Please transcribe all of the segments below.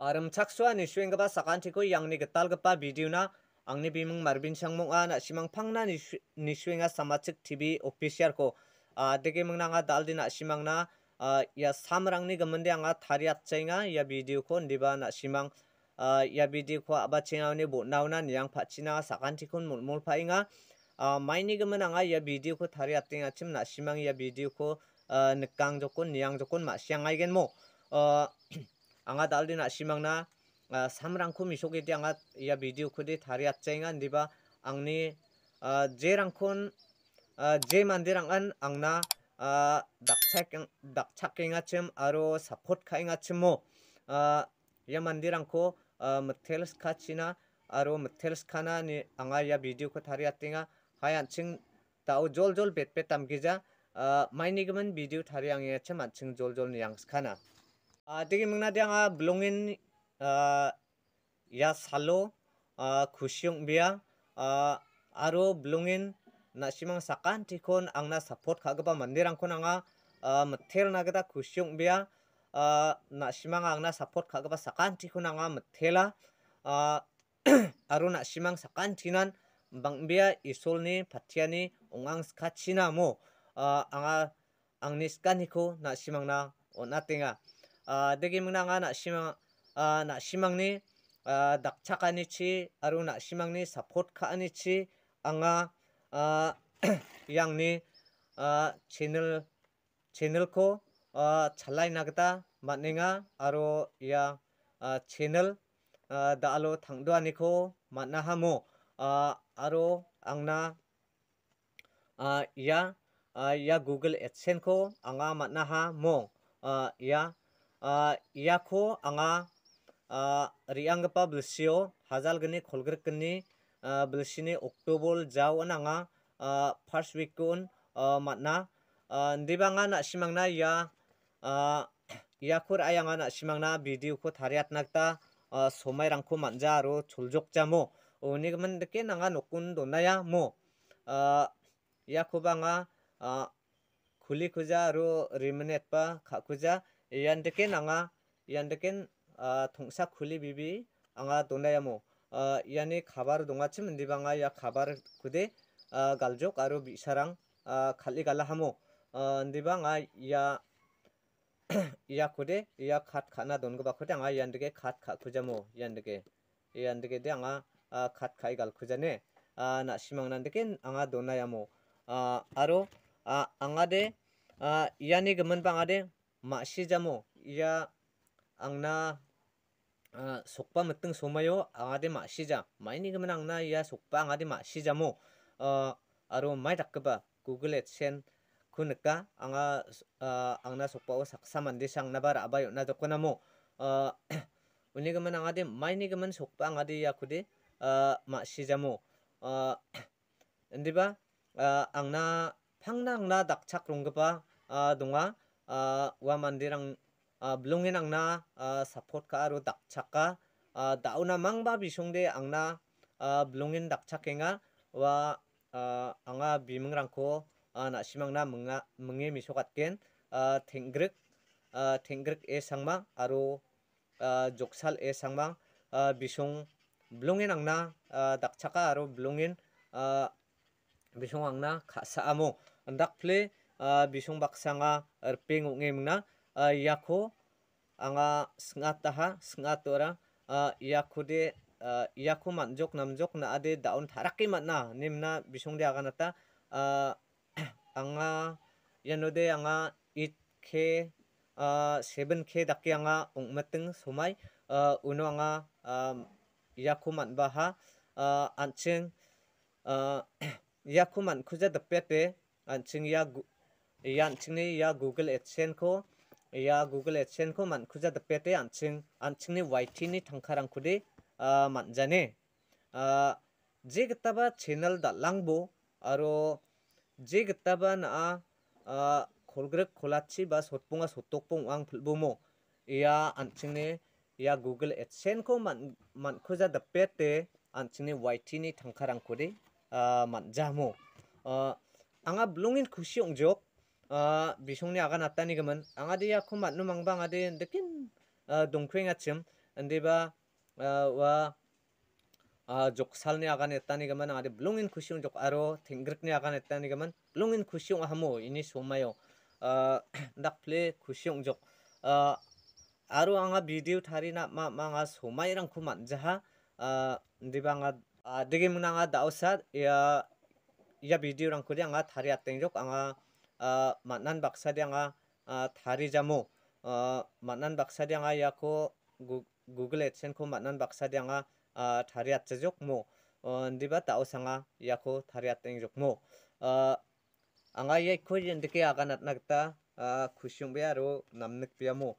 아름착수아 니슈엔가바 사간티고 양니 그딸그빠 비디우나 앙니 비밍 마르빈 상몽아 나시망 팡나 니슈엔가 사마측 TV 오피시알고 아 되게 맹나가 달디나 시망나 아야 삼랑니 그문데 앙아 다리아쟁아 야 비디우코 니바 나시망 아야 비디우코 아바칭아니 보나우나 니양 파치나 사간티콘 몰몰파잉아 아 마이니 그문 앙아 야 비디우코 다리아쟁아 침 나시망 야 비디우코 늑강 조건 니양 조건 마시앙 아이겐 모 어, anga dalina simang na samrang khu mi soke ti anga ya video khu de thariya chenga ndiba angni je rang khon je mandirang an angna dak chak nga chaking a chem aro support khai nga chemo ya mandirang ko mathels kha china aro mathels khana ni anga ya video khu thariya tinga khayan ching tao jol jol pet pet tam giza माइनिगमन video थारियाङ एछ माछिङ जोल जोल याङ्स खाना Tingin muna din ang uh, bulungin uh, yasalo, uh, kusyong biya, uh, aro bulungin na simang sakan, tikon ang na-support kagapa mandirang ko na nga uh, matel na kita kusyong biya, uh, na simang ang na-support kagapa sakan, tikon ang nga matela, uh, aro na simang sakan, tinan bang biya isol ni patya ni ungang skachina mo, uh, ang, ang niskan ko na simang na o natin nga. Uh, degi mung nanga na simang a na simangni a dakchakani chi aru na simangni support khaani chi anga yangni a channel channel ko a chalai n a g t a matninga aru ya channel dalo thangduani ko matna hamo aru angna ya ya Google AdSense ko anga matna ha mo ya yako anga riang pa blsio hazal gani k o l g r kani blsini o k t o b o l j a u ananga first week kun matna ndibanga na simangna ya yakur ayanga na simangna video ko t a r i a t nakta somai rangko manja ro chuljok jamo oni man deke nanga nokun donaya mo yakobanga k u l i k u j a ro rimanet pa khakuja yan teken anga yan teken thongsa khuli bibi anga donayamo yani khabar dongachim indibanga ya khabar kude galjok aro bisarang khali gala hamo indibanga ya ya kude ya khat khana dongo ba kude anga yan dege khat kha khujamo yan dege yan dege de anga khat khai gal khujane na simang nan deken anga donayamo aro anga de yani gaman banga de 마시자모 이야 앙나 아, 속바 므뜬 소마요 앙아디 마시자 마이니 그면 앙나 이야 속바 앙아디 마시자모 어 아로 마이 닦으바 구글 앱센 그니까 앙아 아, 앙나 속바오 삭사만디 상나바라 아바요 나 덕고나모 어 우니 그면 앙아디 마이니 그면 속바 앙아디 야쿠디 어 마시자모 어 인디바 아, 앙나 팡나 앙나 닥착 롱그바 아 동아 uh, wa mandir ang uh, blungin ang na uh, support ka aro dakchak ka uh, dauna mangba bisungde ang na uh, blungin dakchak e nga wa uh, anga bimung rangko uh, na simang na mga mga misokat ken uh, t e n g g r i k uh, t e n g g r i k e sangma aro uh, joksal e sangma uh, bisung blungin ang na uh, dakchak ka aro blungin uh, bisung ang na kasa amo ang dak p l e bisung baksanga erping ungem na yako anga sengat taha sengat ora yako de yako manjok namjok na ade daun taraki matna nimna bisung de aganata anga yanode anga it ke seven ke daki anga ungmateng somai uno anga yako manbaha ancheng yako mankuja dapete ancheng ya yan chingni ya Google AdSense ko ya Google AdSense ko man kuja da pete an ching an chingni YT ni thangkarang kudi man jane je gitaba channel da langbo aro je gitaba na kolgrek kolachi ba sotpunga sotokpung ang phulbomo ya an chingni ya Google AdSense ko man man kuja da pete an chingni YT ni thangkarang kudi man jamo anga blungin khushi ongjok bisungnya agan atani gaman anga di aku mat nu mang bang adi dekin dongkring acem andi ba wa jok sal ni agan atani gaman anga di blungin kusiung jok aro tinggrik ni agan atani gaman blungin kusiung ahamu ini yo ndak ple kusiung jok aro anga video tari na ma ma nga sumay rang kuman jaha andi ba nga Dikimu nga dausat ya video rangkuri anga tari ateng jok anga 아, 만난 박사량아 아, 다리자모 어, 만난 박사량아 야코 구, 구글 앱센코 만난 박사량아 아, 다리 아쩌족모 어, 니바 따오상아 야코 다리 아땡족모 어, anga ye kuyin dike agan at nagta kushung be aro namnik be mo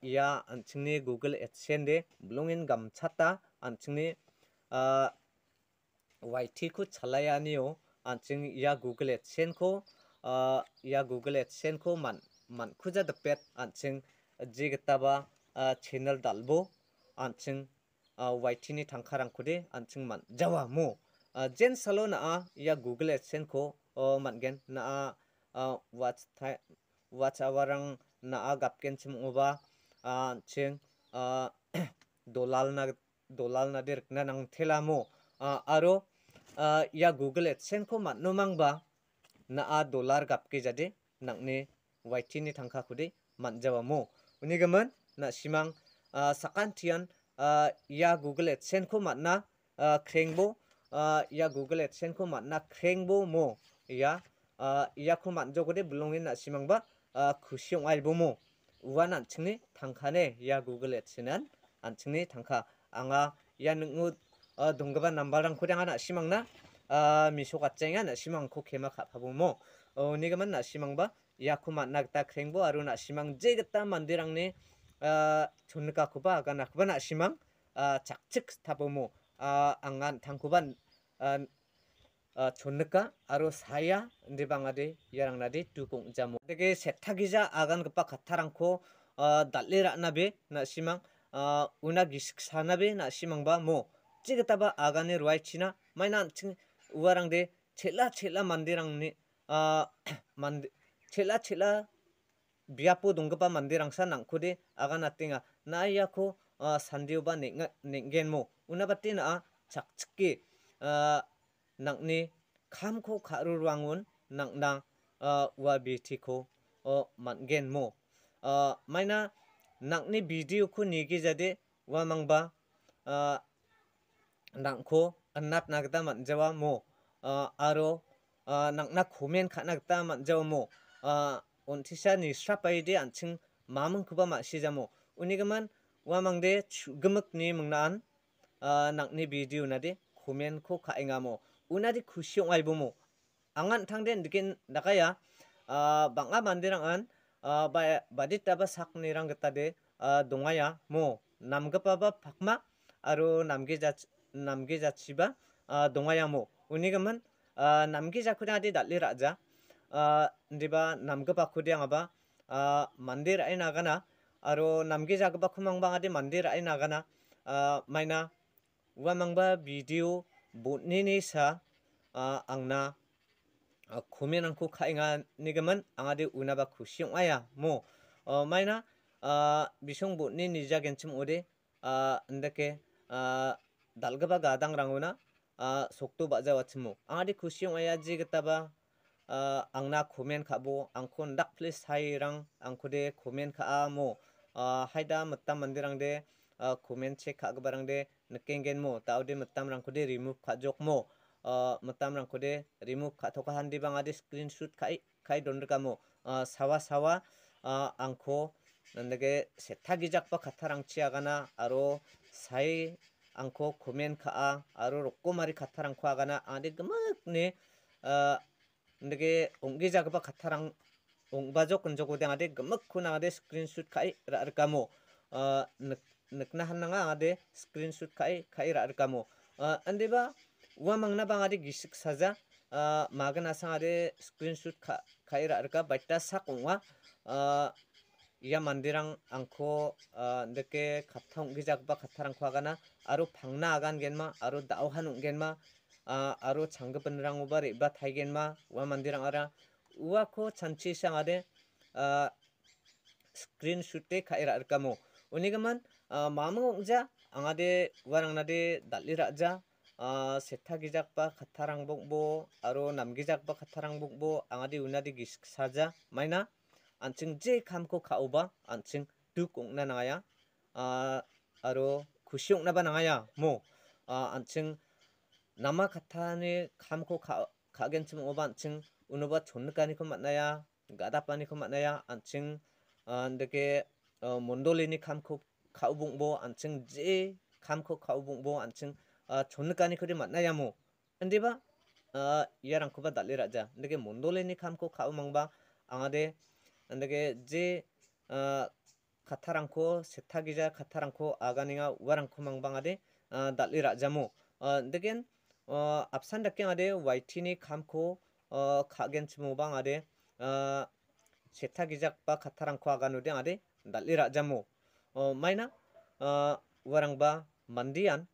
ya anchingni google adsense de blungin gam chata anchingni yt ku chalayani yo anching ya google adsense ko या Google AdSense को मन मन खुजा the pet आंसिंग जी गताबा चैनल दालबो आंसिंग वाइटिनी थांखारां खुदे आंसिंग मन जावा मो जेन सलो ना या गूगल एक्सेन को मनगेन ना वाच था वाच आवारं ना गापकेन सिम ओबा आंसिंग dolal na dolal na dirk na nang tela mo aro ya google adsense ko manumang ba naa d o l a r gapke jade nakne waiti ni thangkha k u d i manjawa mo unigaman na simang sakantian ya google adsense ko matna krengbo ya google adsense ko matna krengbo mo ya ya ko manjo kude bulongin na simang ba kusiong albo mo uwan anchingni thangkhane ya google adsense anchingni thangkha anga ya nungu n 그반 남바랑 코량하나 심망나 아 미소가 쨍야나 시망 코케마 가파보모 어 니가만 나 시망 봐 야쿠마 낙타 크랭보 아루나 시망 제겠다 만디랑네 아 존나가 쿠바 가나 쿠바 나 시망 아 작측 타보모 아 안간 당쿠반 아, 아 존나가 아로 사야 니방아데 네 야랑나데 두공 자모 되게 세탁이자 아간 급바 가타랑코 아 달리라나베 나 시망 아 우나 기식 사나베 나 시망 바모 찌그타바 아간에 루아이치나 마이난 칭 ઉવારંગ દે છેલ્લા છેલ્લા મંદિરંગને મંદિર છેલ્લા છેલ્લા biapo donggipa mandirangsa nangkude aga natenga na yako sandiuba nenga nengenmo unabate na chakchike nangni khamko kharurwangun nangna wa betiko mangenmo maina nangni video ko nige jade wa mangba nangko annap nagda manjawa mo aro nakna khomen khanagda manjawa mo onthisa ni sapai de anching mamang kuba ma sijamo unigaman wamangde chugamak ni mungnan nakni video na de khomen ko khainga mo unadi khushi ngai bomo angan thangden dikin dakaya banga mandirang an badit taba sakni rang gata de dongaya mo namgapa ba phakma aro namge jach 남기자 치바 아 동아야모 우니가만 아 남기자 쿠라디 달리 라자 아 디바 남가바 쿠디앙아바 아 만디르 아이 나가나 아로 남기자 그바 쿠망방아디 만디르 아이 나가나 아 마이나 우아망바 비디오 못니니사 아 앙나 아 고민한코 카잉아 니가만 앙아디 우나바 쿠시옹아야 모 어, 마이나 아 미숑 못니니자 겐침 오디 아 안데케 아 dalgaba gadang ranguna a sokto baja wachmo angari khusiong aya ji g a t a b a angna khomen khabo angko dak please hai rang angko de khomen kha mo haida matta mandirang de a khomen che kha gbarang de nkengen mo t a u d e mattam rang ko de remove kha jok mo mattam rang ko de remove kha thoka handi bang adi screenshot o k a i k a i donder kamo sawa sawa angko nandage setha gijak pa khatharang chiagana aro sai anko kumen ka a aru rokko mari katarang ko agana ane gemak ne nege ongge jagba katarang ongba jo kunjo ko ade gemak ku na ade screen shoot kai ra arkamo nek nek na hanang ade screen shoot kai kai ra arkamo ande ba wa mangna ba ade gisik saja magna sa ade screen shoot kai ra arka batta sakunga ya mandirang angko deke khatong gijak ba khatarang khwa gana aro phangna agan genma aro dau hanung genma aro changga penrang ubar iba thai genma ua mandirang ara ua ko chanchi sang ade screenshot te khaira arkamo unigaman mamang ongja angade warangnade dalli raja 세탁기작바 카타랑 봉보 아로 남기작바 카타랑 봉보 앙아디 우나디 기식사자 마이나 안층 제 감코 카오바 안층 두 꽁나 나야 아 아로 k u s h u g na ba na ngaya mo uh, anching nama katani kamko ka kagen chim oban a ching unoba chonnakani ko matnaya gadapani ko matnaya anching andeke uh, mondolini kamko kaubungbo anching je kamko kaubungbo anching chonnakani ko ri matnaya mo andiba ই য ়া র a ং ক ু ব া দালি র n d া এ e ্ ড ক ে মন্ডলেনি খ া ম a ো খাও মাংবা g ম া দ ে র এন্ডকে যে 카타랑코 세타기자 카타랑코 아가닝아 우아랑코 망방아데 어, 달리 라자모 데겐 어, 어, 앞산 닥경아데 와이티니 감코 카겐츠 모방아데 세타기작 바 카타랑코 아가노데 아데 달리 라자모 마이나 우아랑바 만디안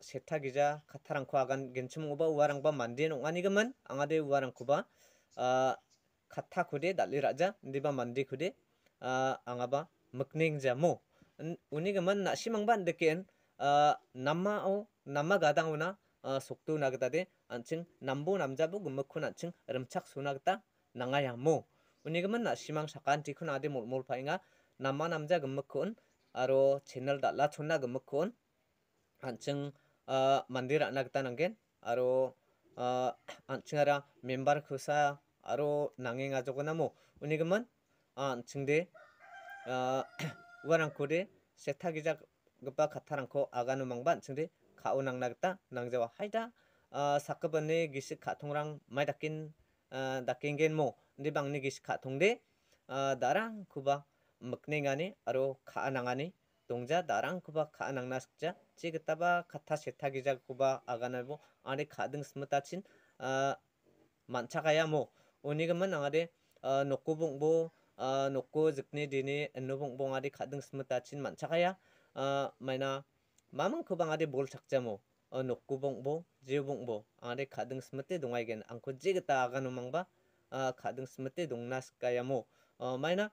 세타기자 카타랑코 아간 겐츠 모바 우아랑바 만디엔 옹아니가만 앙아데 우아랑코바 카타쿠데 달리 라자 니바 만디쿠데 앙아바 makning jamu uniga man na simang ban deken namma o namma gadang una soktu nagda de anching nambu namjabu gumakun anching ramchak sunagda nangayamu uniga man na simang sakanti kun ade mulmul painga namma namja gumakun aro channel da la chunna gumakun anching mandir anagda nangen aro anchingara member khusa aro nangeng ajogonamu uniga man a n c h n g de 어, 우가랑코리 세타기자 그바 카타랑코 아가누망반 증리 가오낭나겠다 낭제와 하이다 어, 사급번의 기시 카통랑 마이다낀 어, 다낀겐모 니방니 기시 카통데 어, 나랑 쿠바 먹냉아니 아로 카아낭아니 동자 나랑 쿠바 카아낭나 숙자 찌그따바 카타 세타기자 쿠바 아가나보 아니 가등 스무타친 어, 만차가야 모 오니금은 아가데 어, 놓고 봉보 uh, 아, noko zikni dini nubung bong adi kadung smeta chin manchakaya uh, maina mamang kubang adi bol chakjamo 어 녹구 봉보 지우 봉보 아래 가등 스메테 동아이겐 안코 지겠다 아가노 망바 아 가등 스메테 동나스까야모 어 마이나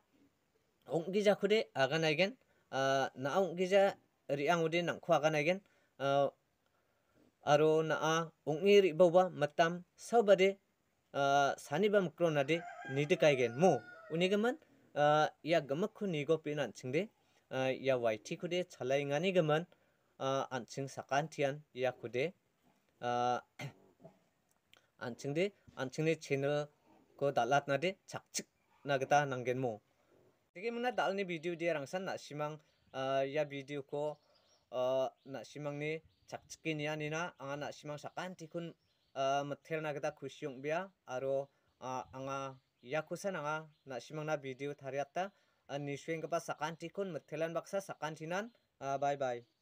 옹기자 쿠레 아가나이겐 아나 옹기자 리앙우디 난코 아가나이겐 어 아로 나아 옹이 리보바 마탐 서바데 아 사니밤 크로나데 니드카이겐 모 Unigaman uh, ya gamakku nigo pin anjing de uh, ya waiti kude chalai ngani gaman uh, anjing sakantian ya kude anjing de anjing de channel ko dalat na de chakchik na geta nanggen mo. Jadi mana dalni video dia rangsan nak simang ya video ko nak simang ni chakchikin ya nina anga nak simang sakanti kun metel na geta kusyung bia aro anga na simang na video thariatta nisuengpa kun metelan baksa sakantinan ah, bye bye